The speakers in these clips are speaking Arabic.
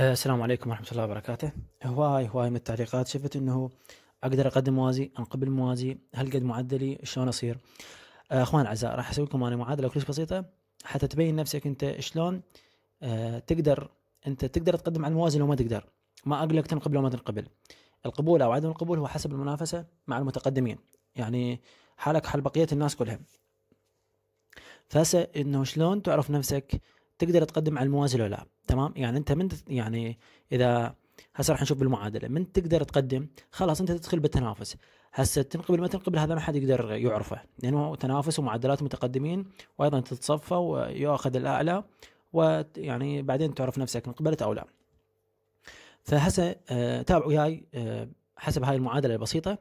أه، السلام عليكم ورحمة الله وبركاته هواي هواي من التعليقات شفت انه اقدر اقدم موازي انقبل موازي هل قد معدلي شلون اصير أه، اخوان الاعزاء راح اسوي لكم انا معادلة كلش بسيطة حتى تبين نفسك انت شلون أه، تقدر انت تقدر تقدم على الموازي لو ما تقدر ما اقول لك تنقبل لو ما تنقبل القبول او عدم القبول هو حسب المنافسة مع المتقدمين يعني حالك حال بقية الناس كلها فهسه انه شلون تعرف نفسك تقدر تقدم على الموازي ولا لا تمام يعني انت من يعني اذا هسه راح نشوف بالمعادله من تقدر تقدم خلاص انت تدخل بالتنافس هسه تنقبل ما تنقبل هذا ما حد يقدر يعرفه لانه تنافس ومعدلات متقدمين وايضا تتصفى وياخذ الاعلى ويعني بعدين تعرف نفسك انقبلت او لا فهسه آه، تابعوا وياي آه، حسب هاي المعادله البسيطه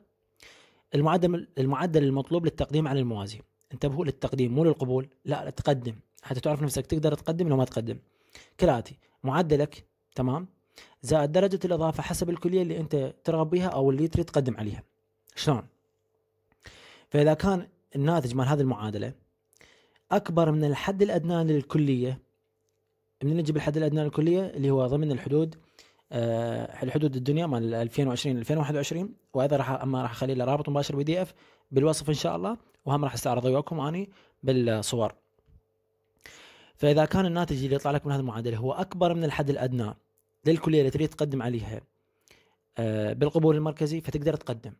المعدل المعدل المطلوب للتقديم على الموازي انتبهوا للتقديم مو للقبول لا تقدم حتى تعرف نفسك تقدر تقدم لو ما تقدم كالآتي معدلك تمام زائد درجة الإضافة حسب الكلية اللي أنت ترغب بها أو اللي تريد تقدم عليها شلون فإذا كان الناتج مال هذه المعادلة أكبر من الحد الأدنى للكلية من نجيب الحد الأدنى للكلية اللي هو ضمن الحدود أه الحدود الدنيا مال 2020 2021 وايضا راح اما راح اخلي له رابط مباشر بي دي اف بالوصف ان شاء الله وهم راح استعرضه وياكم اني بالصور فاذا كان الناتج اللي يطلع لك من هذه المعادله هو اكبر من الحد الادنى للكليه اللي تريد تقدم عليها آه، بالقبول المركزي فتقدر تقدم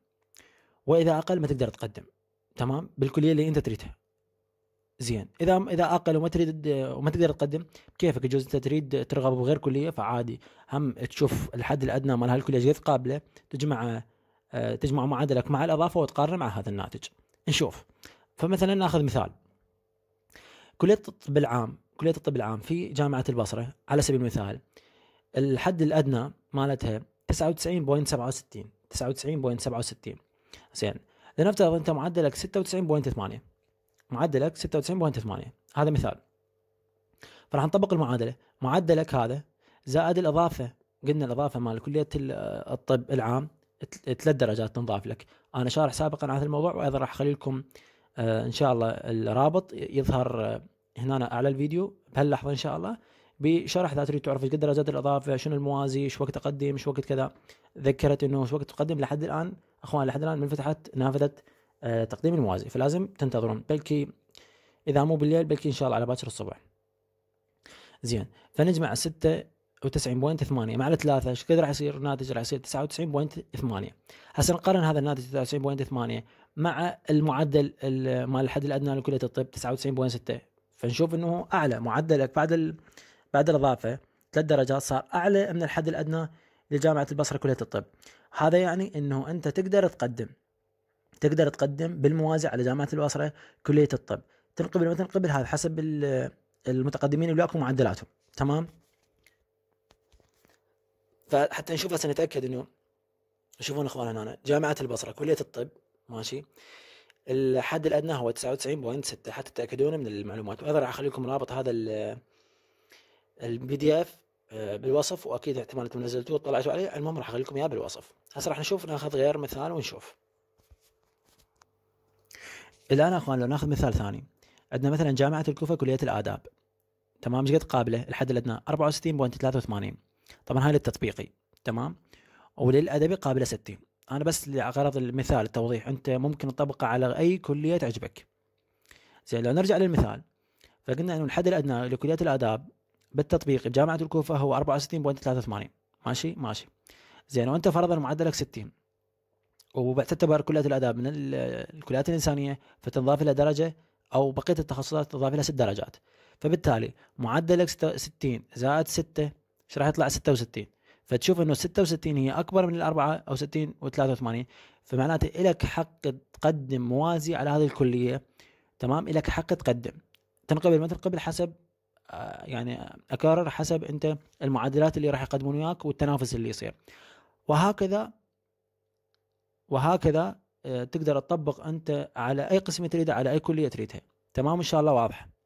واذا اقل ما تقدر تقدم تمام بالكليه اللي انت تريدها زين اذا اذا اقل وما تريد وما تقدر تقدم بكيفك يجوز انت تريد ترغب بغير كليه فعادي هم تشوف الحد الادنى مال هالكليه قد قابله تجمع آه، تجمع معادلك مع الاضافه وتقارن مع هذا الناتج نشوف فمثلا ناخذ مثال كليه الطب العام كليه الطب العام في جامعه البصره على سبيل المثال الحد الادنى مالتها 99.67 99.67 زين لنفترض انت معدلك 96.8 معدلك 96.8 هذا مثال فراح نطبق المعادله معدلك هذا زائد الاضافه قلنا الاضافه مال كليه الطب العام ثلاث درجات تنضاف لك انا شارح سابقا عن هذا الموضوع وايضا راح اخلي لكم آه، ان شاء الله الرابط يظهر آه، هنا اعلى الفيديو بهاللحظه ان شاء الله بشرح اذا تريد تعرف ايش قد درجات الاضافه شنو الموازي ايش وقت اقدم ايش وقت كذا ذكرت انه ايش وقت تقدم لحد الان اخوان لحد الان ما انفتحت نافذه آه، تقديم الموازي فلازم تنتظرون بلكي اذا مو بالليل بلكي ان شاء الله على باكر الصبح زين فنجمع 96.8 مع الثلاثة ايش قد راح يصير الناتج راح يصير 99.8 هسه نقارن هذا الناتج 99.8 مع المعدل مال الحد الادنى لكليه الطب 99.6 فنشوف انه اعلى معدلك بعد ال... بعد الاضافه ثلاث درجات صار اعلى من الحد الادنى لجامعه البصره كليه الطب هذا يعني انه انت تقدر تقدم تقدر تقدم بالموازي على جامعه البصره كليه الطب تنقبل ما تنقبل هذا حسب المتقدمين اللي وياكم معدلاتهم تمام فحتى نشوف بس نتاكد انه شوفون اخواننا هنا جامعه البصره كليه الطب ماشي الحد الادنى هو 99.6 حتى تتاكدون من المعلومات وايضا راح اخلي لكم رابط هذا البي دي اف بالوصف واكيد احتمال انتم نزلتوه وطلعتوا عليه المهم راح اخلي لكم اياه بالوصف هسه راح نشوف ناخذ غير مثال ونشوف الان اخوان لو ناخذ مثال ثاني عندنا مثلا جامعه الكوفه كليه الاداب تمام ايش قد قابله الحد الادنى 64.83 طبعا هاي للتطبيقي تمام وللادبي قابله 60 انا بس لغرض المثال التوضيح انت ممكن تطبقه على اي كليه تعجبك زين لو نرجع للمثال فقلنا انه الحد الادنى لكليه الاداب بالتطبيق بجامعه الكوفه هو 64.83 ماشي ماشي زين وانت فرضا معدلك 60 وبتعتبر كليه الاداب من الكليات الانسانيه فتنضاف الى درجه او بقيه التخصصات تنضاف الى ست درجات فبالتالي معدلك 60 زائد 6 ايش راح يطلع 66 فتشوف انه 66 هي اكبر من الاربعه او 60 و83 فمعناته الك حق تقدم موازي على هذه الكليه تمام الك حق تقدم تنقبل ما تنقبل حسب آه، يعني اكرر حسب انت المعادلات اللي راح يقدمون وياك والتنافس اللي يصير وهكذا وهكذا آه، تقدر تطبق انت على اي قسم تريده على اي كليه تريدها تمام ان شاء الله واضحه